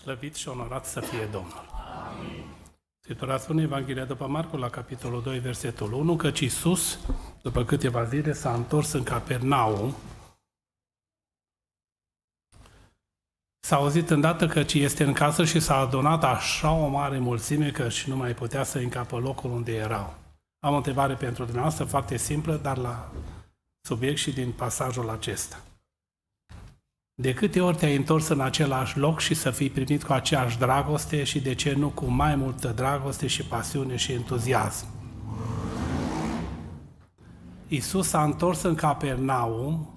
Slăvit și onorat să fie Domnul. Amin. Scriptura spune Evanghelia după Marcu la capitolul 2, versetul 1, căci Iisus, după câteva zile, s-a întors în Capernaum, S-a auzit îndată că este în casă și s-a adunat așa o mare mulțime că și nu mai putea să încapă locul unde erau. Am o întrebare pentru dumneavoastră foarte simplă, dar la subiect și din pasajul acesta. De câte ori te-ai întors în același loc și să fii primit cu aceeași dragoste și de ce nu cu mai multă dragoste și pasiune și entuziasm? Isus s-a întors în Capernaum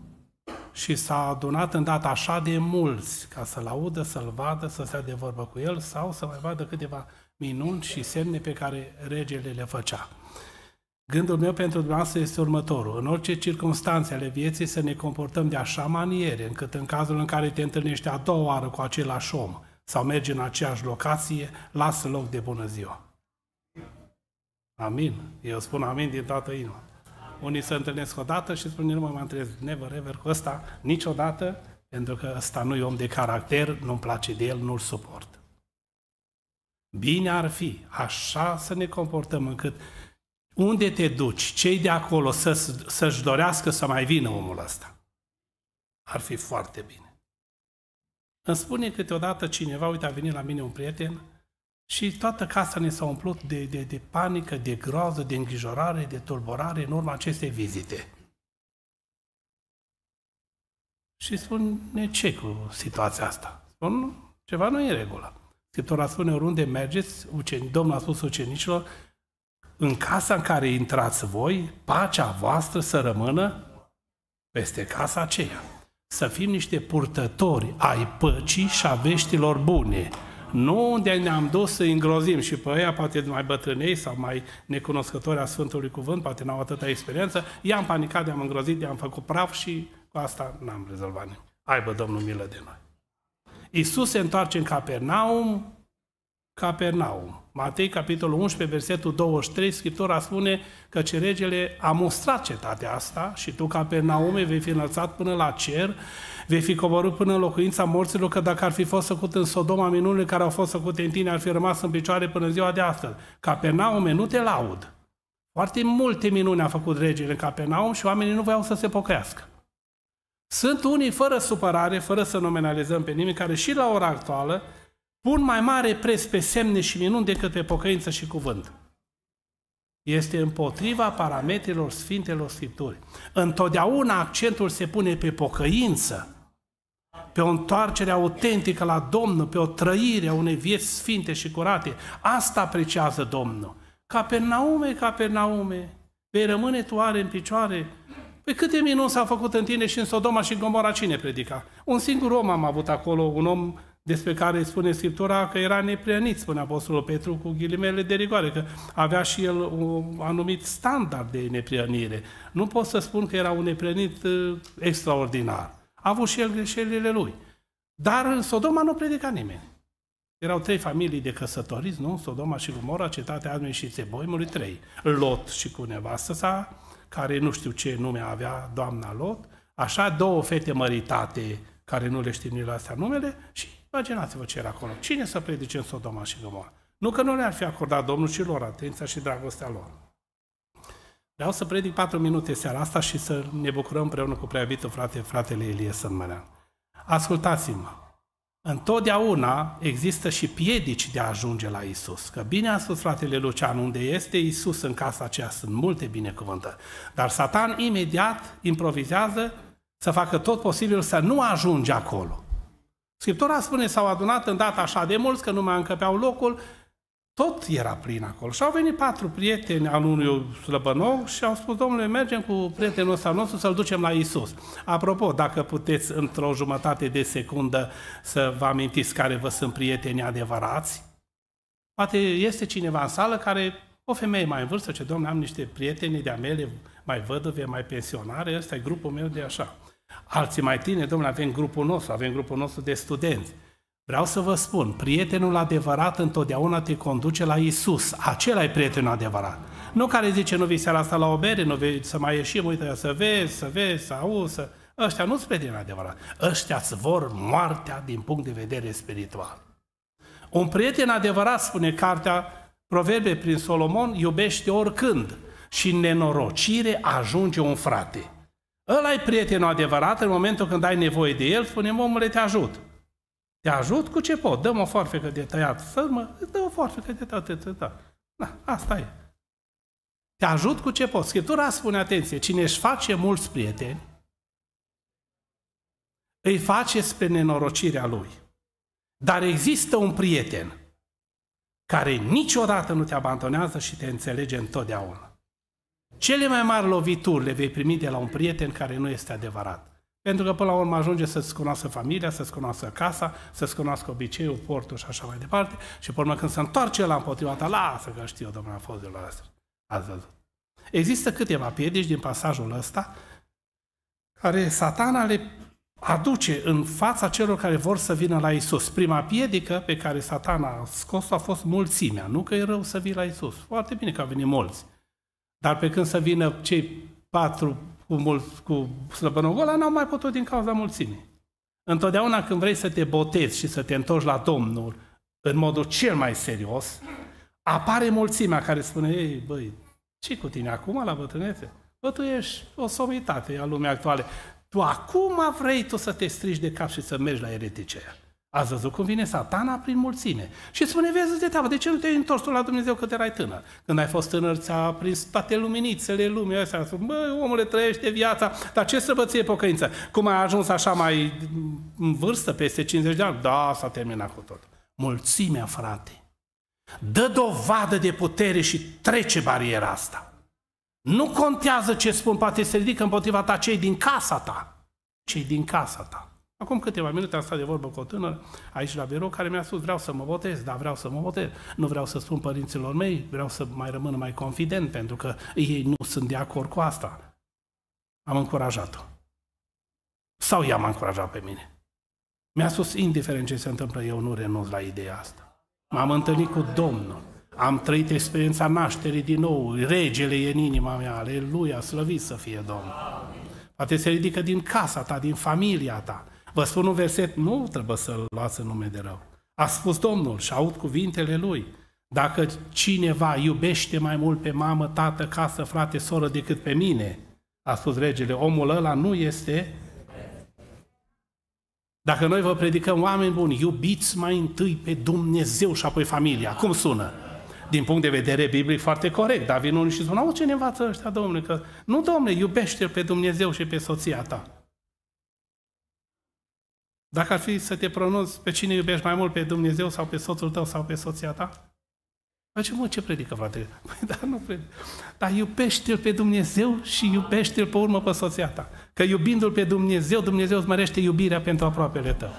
și s-a adunat în data așa de mulți ca să-L audă, să-L vadă, să stea de vorbă cu El sau să mai vadă câteva minuni și semne pe care regele le făcea. Gândul meu pentru dumneavoastră este următorul. În orice circunstanțe ale vieții să ne comportăm de așa maniere, încât în cazul în care te întâlnești a doua oară cu același om sau mergi în aceeași locație, lasă loc de bună ziua. Amin. Eu spun amin din toată inima. Unii se întâlnesc odată și spun, nu mă mai întâlnesc never ever cu ăsta niciodată, pentru că ăsta nu e om de caracter, nu-mi place de el, nu-l suport. Bine ar fi așa să ne comportăm încât unde te duci? Cei de acolo să, să-și dorească să mai vină omul ăsta. Ar fi foarte bine. Îmi spune câteodată cineva, uite, a venit la mine un prieten și toată casa ne s-a umplut de, de, de panică, de groază, de îngrijorare, de tulburare în urma acestei vizite. Și spune, ce cu situația asta? Spun, ceva nu e în regulă. Scriptura spune, oriunde mergeți, uceni, Domnul a spus ucenicilor, în casa în care intrați voi, pacea voastră să rămână peste casa aceea. Să fim niște purtători ai păcii și a veștilor bune. Nu unde ne-am dus să îngrozim și pe aia, poate mai bătrânei sau mai necunoscători a Sfântului Cuvânt, poate n-au atâta experiență, i-am panicat, i-am îngrozit, i-am făcut praf și cu asta n-am rezolvat nimic. Aibă Domnul milă de noi. Iisus se întoarce în Capernaum, Capernaum. Matei, capitolul 11, versetul 23, Scriptura spune că regele a mostrat cetatea asta și tu, Capernaume, vei fi înălțat până la cer, vei fi coborât până în locuința morților, că dacă ar fi fost făcut în Sodoma minunile care au fost făcute în tine, ar fi rămas în picioare până ziua de astăzi. Capernaume, nu te laud. Foarte multe minuni a făcut regele Capernaum și oamenii nu voiau să se pocăiască. Sunt unii fără supărare, fără să nominalizăm pe nimeni, care și la ora actuală pun mai mare preț pe semne și minuni decât pe pocăință și cuvânt. Este împotriva parametrilor Sfintelor Scripturi. Întotdeauna accentul se pune pe pocăință, pe o întoarcere autentică la Domnul, pe o trăire a unei vieți sfinte și curate. Asta apreciază Domnul. Ca ca pe naume, pe naume. vei rămâne tu are în picioare? Păi câte minuni s-a făcut în tine și în Sodoma și în Gomora cine predica? Un singur om am avut acolo, un om despre care spune Scriptura că era neprănit, spune Apostolul Petru cu ghilimele de rigoare, că avea și el un anumit standard de neprănire. Nu pot să spun că era un neprănit uh, extraordinar. A avut și el greșelile lui. Dar în Sodoma nu predica nimeni. Erau trei familii de căsătoriți, nu? Sodoma și Gomora, cetatea Admei și Țeboimului, trei. Lot și cu nevastă sa, care nu știu ce nume avea doamna Lot, așa două fete măritate, care nu le știm la astea numele, și Imaginați-vă ce era acolo. Cine să predice în Sodoma și Gomorra? Nu că nu le-ar fi acordat Domnul și lor atenția și dragostea lor. Vreau să predic patru minute seara asta și să ne bucurăm împreună cu preabitul frate, fratele Elie Sămânea. Ascultați-mă! Întotdeauna există și piedici de a ajunge la Isus. Că bine a spus fratele Lucian, unde este Isus în casa aceea sunt multe binecuvântări. Dar Satan imediat improvizează să facă tot posibil să nu ajungi acolo. Scriptura spune, s-au adunat în data așa de mulți că nu mai încăpeau locul, tot era plin acolo. Și au venit patru prieteni al unui slăbănoc și au spus, domnule, mergem cu prietenul ăsta nostru să-l ducem la Isus. Apropo, dacă puteți într-o jumătate de secundă să vă amintiți care vă sunt prietenii adevărați, poate este cineva în sală care, o femeie mai în vârstă, ce domnule, am niște prieteni de-a mele, mai văduve, mai pensionare, ăsta e grupul meu de așa. Alții mai tineri, domnule, avem grupul nostru, avem grupul nostru de studenți. Vreau să vă spun, prietenul adevărat întotdeauna te conduce la Isus. Acela e prietenul adevărat. Nu care zice, nu vii seara asta la o bere, nu vei să mai ieșim, uite, să vezi, să vezi, să auzi, să... Ăștia nu-ți prieteni adevărat. Ăștia îți vor moartea din punct de vedere spiritual. Un prieten adevărat, spune cartea Proverbe prin Solomon, iubește oricând și în nenorocire ajunge un frate ăla e prietenul adevărat în momentul când ai nevoie de el, spune omule, te ajut. Te ajut cu ce pot, Dă-mă o forfecă de tăiat, să dă o forfecă de tăiat, tăiat, Da, asta e. Te ajut cu ce pot. Scriptura spune, atenție, cine își face mulți prieteni, îi face spre nenorocirea lui. Dar există un prieten care niciodată nu te abandonează și te înțelege întotdeauna. Cele mai mari lovituri le vei primi de la un prieten care nu este adevărat. Pentru că până la urmă ajunge să-ți cunoască familia, să-ți cunoască casa, să-ți cunoască obiceiul, portul și așa mai departe. Și pe urmă când se întoarce la împotriva ta, lasă că știu, domnule, a fost de la asta. Ați văzut. Există câteva piedici din pasajul ăsta care satana le aduce în fața celor care vor să vină la Isus. Prima piedică pe care satana a scos-o a fost mulțimea. Nu că e rău să vii la Isus. Foarte bine că au venit mulți. Dar pe când să vină cei patru cu, mult, cu slăbănul ăla, n-au mai putut din cauza mulțimii. Întotdeauna când vrei să te botezi și să te întorci la Domnul în modul cel mai serios, apare mulțimea care spune, ei, băi, ce cu tine acum la bătrânețe? Bă, tu ești o somitate a lumii actuale. Tu acum vrei tu să te strigi de cap și să mergi la ereticea a văzut cum vine satana prin mulțime. Și spune, vezi de teamă, de ce nu te-ai întors tu la Dumnezeu că erai tânăr? Când ai fost tânăr, ți-a prins toate luminițele lumii astea. spus, bă, omule, trăiește viața, dar ce străbăție pocăință? Cum ai ajuns așa mai în vârstă, peste 50 de ani? Da, s-a terminat cu tot. Mulțimea, frate, dă dovadă de putere și trece bariera asta. Nu contează ce spun, poate se ridică împotriva ta cei din casa ta. Cei din casa ta. Acum câteva minute am stat de vorbă cu o tânără aici la birou care mi-a spus vreau să mă votez, dar vreau să mă votez. Nu vreau să spun părinților mei, vreau să mai rămână mai confident pentru că ei nu sunt de acord cu asta. Am încurajat-o. Sau ea m-a încurajat pe mine. Mi-a spus, indiferent ce se întâmplă, eu nu renunț la ideea asta. M-am întâlnit cu Domnul. Am trăit experiența nașterii din nou. Regele e în inima mea. Aleluia, slăvit să fie Domnul. Poate se ridică din casa ta, din familia ta Vă spun un verset, nu trebuie să-l luați în nume de rău. A spus Domnul și aud cuvintele lui. Dacă cineva iubește mai mult pe mamă, tată, casă, frate, soră decât pe mine, a spus regele, omul ăla nu este dacă noi vă predicăm, oameni buni, iubiți mai întâi pe Dumnezeu și apoi familia, cum sună? Din punct de vedere biblic, foarte corect, dar vin unii și spun, au ce ne învață ăștia, domnule, că nu, domnule, iubește pe Dumnezeu și pe soția ta. Dacă ar fi să te pronunți pe cine iubești mai mult, pe Dumnezeu sau pe soțul tău sau pe soția ta, ce mă, ce predică, frate? Păi, dar nu predică. Dar iubește-L pe Dumnezeu și iubește-L pe urmă pe soția ta. Că iubindu-L pe Dumnezeu, Dumnezeu îți mărește iubirea pentru aproapele tău.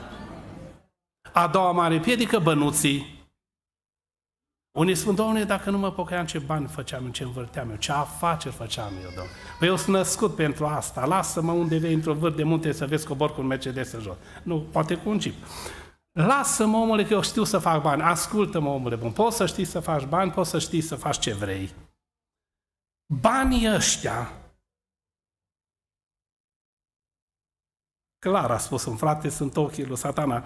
A doua mare piedică, bănuții. Unii spun, Doamne, dacă nu mă pocăiam, ce bani făceam ce învârteam eu, ce afaceri făceam eu, Doamne. Păi eu sunt născut pentru asta, lasă-mă unde vei într-o vârf de munte să vezi cobor cu un Mercedes în jos. Nu, poate cu un chip. Lasă-mă, omule, că eu știu să fac bani. Ascultă-mă, omule bun. Poți să știi să faci bani, poți să știi să faci ce vrei. Banii ăștia, clar a spus un frate, sunt ochii lui satana,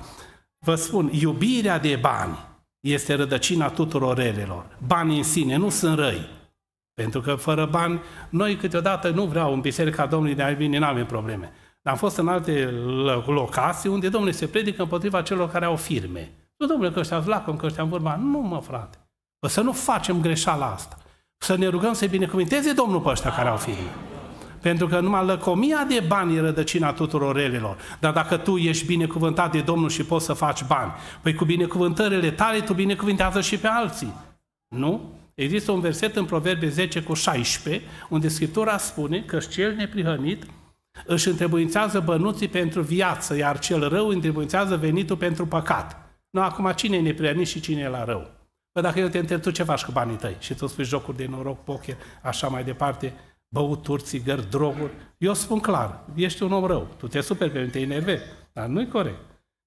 vă spun, iubirea de bani este rădăcina tuturor relelor. Banii în sine nu sunt răi. Pentru că fără bani, noi câteodată nu vreau în biserica Domnului de a bine, n-avem probleme. Dar am fost în alte locații unde Domnul se predică împotriva celor care au firme. Nu, domnule, că ăștia lacom, că ăștia vorba. Nu, mă, frate. Păi să nu facem greșeala asta. Să ne rugăm să-i binecuvinteze Domnul pe ăștia care au firme. Pentru că numai lăcomia de bani e rădăcina tuturor relelor. Dar dacă tu ești binecuvântat de Domnul și poți să faci bani, păi cu binecuvântările tale tu binecuvântează și pe alții. Nu? Există un verset în Proverbe 10 cu 16, unde Scriptura spune că cel neprihănit își întrebuințează bănuții pentru viață, iar cel rău întrebuințează venitul pentru păcat. Nu, acum cine e neprihănit și cine e la rău? Păi dacă eu te întreb, tu ce faci cu banii tăi? Și tu spui jocuri de noroc, poker, așa mai departe, băuturi, țigări, droguri. Eu spun clar, ești un om rău, tu te superi pe mine, te enervezi, dar nu-i corect.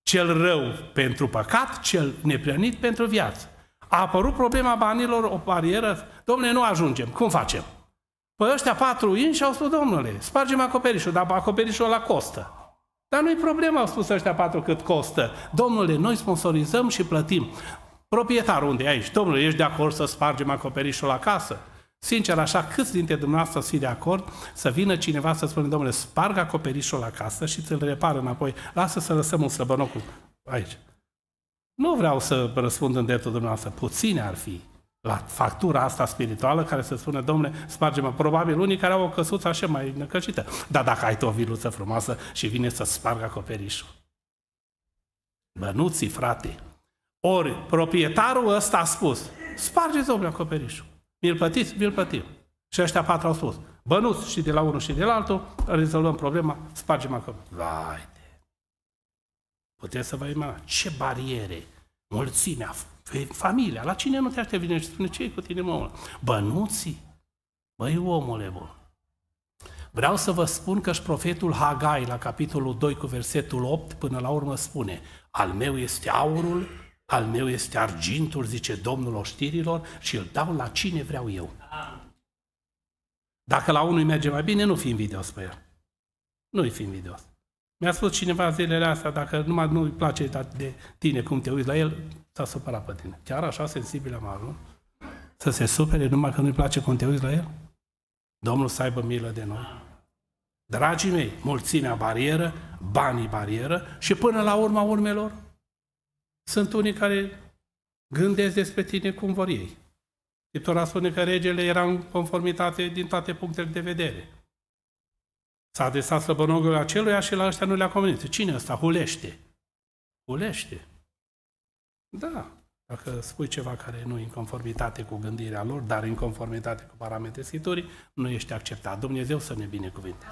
Cel rău pentru păcat, cel neprionit pentru viață. A apărut problema banilor, o barieră, domnule, nu ajungem, cum facem? Păi ăștia patru inși au spus, domnule, spargem acoperișul, dar acoperișul la costă. Dar nu-i problema. au spus ăștia patru cât costă. Domnule, noi sponsorizăm și plătim. Proprietarul unde e aici? Domnule, ești de acord să spargem acoperișul la casă? Sincer, așa, câți dintre dumneavoastră să fi de acord să vină cineva să spună, domnule, sparg acoperișul la casă și ți-l repar înapoi, lasă să lăsăm un slăbănocul aici. Nu vreau să răspund în dreptul dumneavoastră, puține ar fi la factura asta spirituală care se spune, domnule, spargem Probabil unii care au o căsuță așa mai năcăcită. Dar dacă ai tu o viluță frumoasă și vine să spargă acoperișul. Bănuții, frate. Ori proprietarul ăsta a spus, spargeți, domnule, acoperișul. Mi-l plătiți? mi l plătim. Și ăștia patru au spus, bănuți și de la unul și de la altul, rezolvăm problema, spargem acolo. Vai de... Puteți să vă imaginați ce bariere, mulțimea, familia, la cine nu te aștept vine și spune, ce cu tine, mă, omule? Bănuții? Băi, omule bun, vreau să vă spun că și profetul Hagai, la capitolul 2 cu versetul 8, până la urmă spune, al meu este aurul, al meu este argintul, zice Domnul oștirilor, și îl dau la cine vreau eu. Dacă la unul merge mai bine, nu fi invidios pe el. Nu-i fi invidios. Mi-a spus cineva zilele astea, dacă numai nu-i place de tine cum te uiți la el, s-a supărat pe tine. Chiar așa sensibil am avut? Să se supere numai că nu-i place cum te uiți la el? Domnul să aibă milă de noi. Dragii mei, mulțimea barieră, banii barieră și până la urma urmelor, sunt unii care gândesc despre tine cum vor ei. Scriptura spune că regele era în conformitate din toate punctele de vedere. S-a adresat slăbănogul acelui și la ăștia nu le-a convenit. Cine ăsta? Hulește. Hulește. Da, dacă spui ceva care nu e în conformitate cu gândirea lor, dar în conformitate cu parametrii scriturii, nu ești acceptat. Dumnezeu să ne binecuvinte.